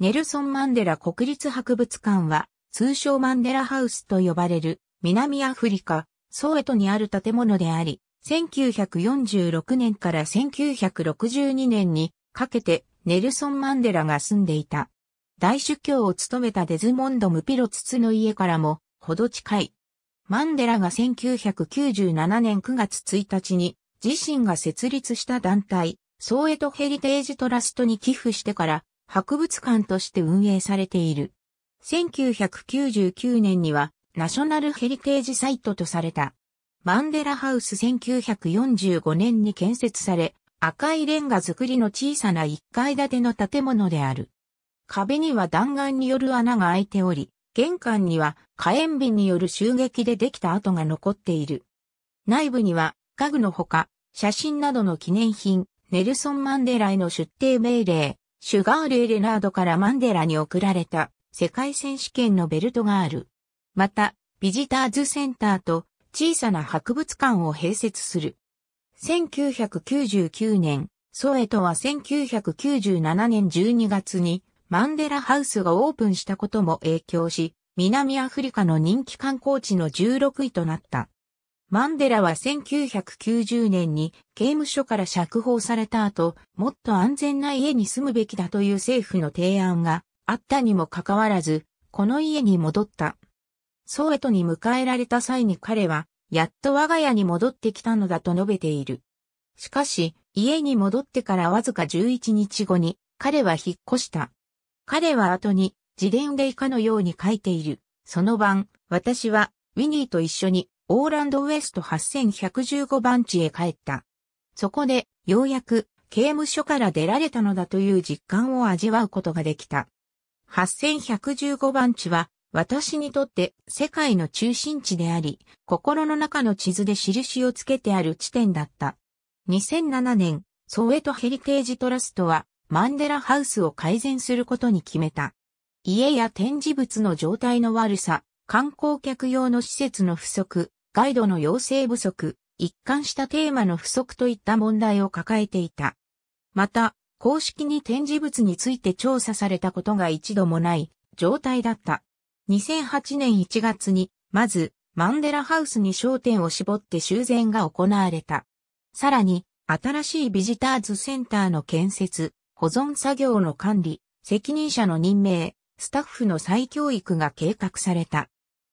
ネルソン・マンデラ国立博物館は、通称マンデラハウスと呼ばれる、南アフリカ、ソウエトにある建物であり、1946年から1962年にかけてネルソン・マンデラが住んでいた。大主教を務めたデズモンド・ムピロツツの家からもほど近い。マンデラが1997年9月1日に自身が設立した団体、ソウエトヘリテージトラストに寄付してから博物館として運営されている。1999年にはナショナルヘリテージサイトとされた。マンデラハウス1945年に建設され、赤いレンガ造りの小さな1階建ての建物である。壁には弾丸による穴が開いており、玄関には火炎瓶による襲撃でできた跡が残っている。内部には家具のほか、写真などの記念品、ネルソン・マンデラへの出廷命令、シュガーレエレナードからマンデラに贈られた世界選手権のベルトがある。また、ビジターズセンターと小さな博物館を併設する。1999年、ソエトは1997年12月にマンデラハウスがオープンしたことも影響し、南アフリカの人気観光地の16位となった。マンデラは1990年に刑務所から釈放された後、もっと安全な家に住むべきだという政府の提案があったにもかかわらず、この家に戻った。ソウエトに迎えられた際に彼は、やっと我が家に戻ってきたのだと述べている。しかし、家に戻ってからわずか11日後に、彼は引っ越した。彼は後に、自伝で以下のように書いている。その晩、私は、ウィニーと一緒に、オーランドウエスト8115番地へ帰った。そこで、ようやく、刑務所から出られたのだという実感を味わうことができた。8115番地は、私にとって世界の中心地であり、心の中の地図で印をつけてある地点だった。2007年、ソウエトヘリテージトラストは、マンデラハウスを改善することに決めた。家や展示物の状態の悪さ、観光客用の施設の不足、ガイドの養成不足、一貫したテーマの不足といった問題を抱えていた。また、公式に展示物について調査されたことが一度もない状態だった。2008年1月に、まず、マンデラハウスに焦点を絞って修繕が行われた。さらに、新しいビジターズセンターの建設、保存作業の管理、責任者の任命、スタッフの再教育が計画された。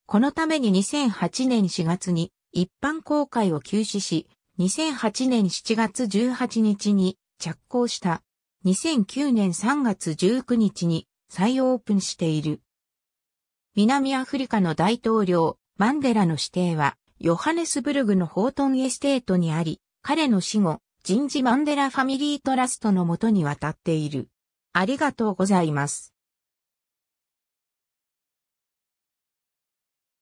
このために2008年4月に一般公開を休止し、2008年7月18日に着工した。2009年3月19日に再オープンしている。南アフリカの大統領、マンデラの指定は、ヨハネスブルグのホートンエステートにあり、彼の死後、人事マンデラファミリートラストのもとに渡っている。ありがとうございます。